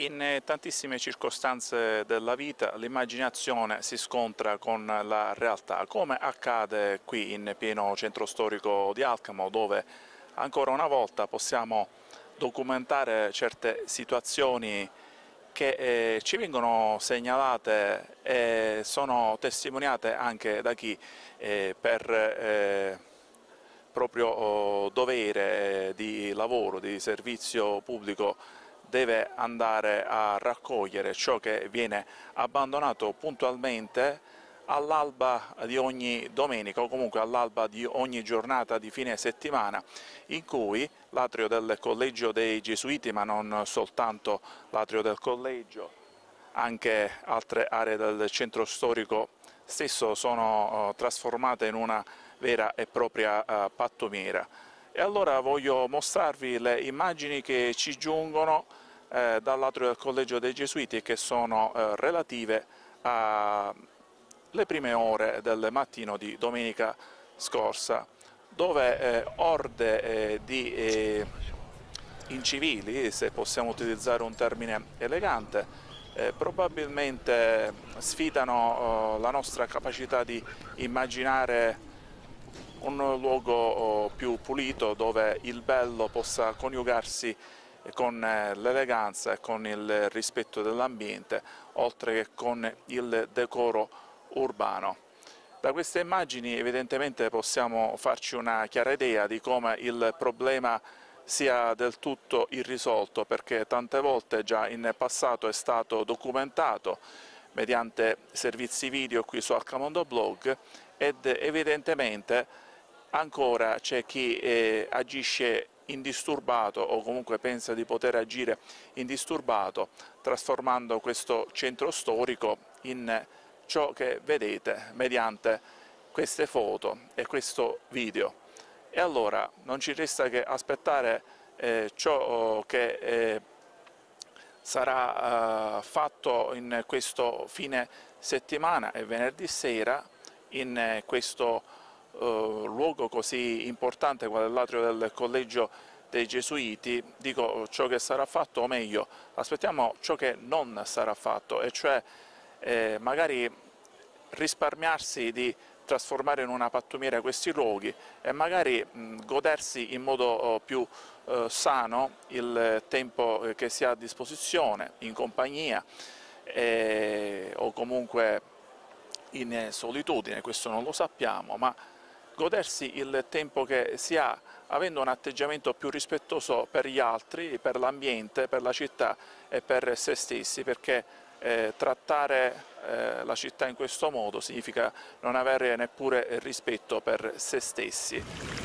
In eh, tantissime circostanze della vita l'immaginazione si scontra con la realtà, come accade qui in pieno centro storico di Alcamo, dove ancora una volta possiamo documentare certe situazioni che eh, ci vengono segnalate e sono testimoniate anche da chi eh, per eh, proprio oh, dovere eh, di lavoro, di servizio pubblico deve andare a raccogliere ciò che viene abbandonato puntualmente all'alba di ogni domenica o comunque all'alba di ogni giornata di fine settimana in cui l'atrio del collegio dei Gesuiti ma non soltanto l'atrio del collegio anche altre aree del centro storico stesso sono eh, trasformate in una vera e propria eh, pattumiera. E allora voglio mostrarvi le immagini che ci giungono eh, dall'atrio del Collegio dei Gesuiti che sono eh, relative alle prime ore del mattino di domenica scorsa, dove eh, orde eh, di eh, incivili, se possiamo utilizzare un termine elegante, eh, probabilmente sfidano eh, la nostra capacità di immaginare un luogo oh, più pulito dove il bello possa coniugarsi eh, con eh, l'eleganza e con il rispetto dell'ambiente, oltre che con il decoro urbano. Da queste immagini evidentemente possiamo farci una chiara idea di come il problema sia del tutto irrisolto perché tante volte già in passato è stato documentato mediante servizi video qui su Alcamondo Blog ed evidentemente ancora c'è chi eh, agisce indisturbato o comunque pensa di poter agire indisturbato trasformando questo centro storico in ciò che vedete mediante queste foto e questo video. E allora non ci resta che aspettare eh, ciò eh, che eh, sarà eh, fatto in questo fine settimana e venerdì sera in eh, questo eh, luogo così importante qual l'atrio del collegio dei Gesuiti, dico ciò che sarà fatto o meglio, aspettiamo ciò che non sarà fatto e cioè eh, magari risparmiarsi di trasformare in una pattumiera questi luoghi e magari mh, godersi in modo eh, più eh, sano il tempo che si ha a disposizione in compagnia eh, o comunque in solitudine, questo non lo sappiamo, ma godersi il tempo che si ha avendo un atteggiamento più rispettoso per gli altri, per l'ambiente, per la città e per se stessi, perché eh, trattare eh, la città in questo modo significa non avere neppure rispetto per se stessi.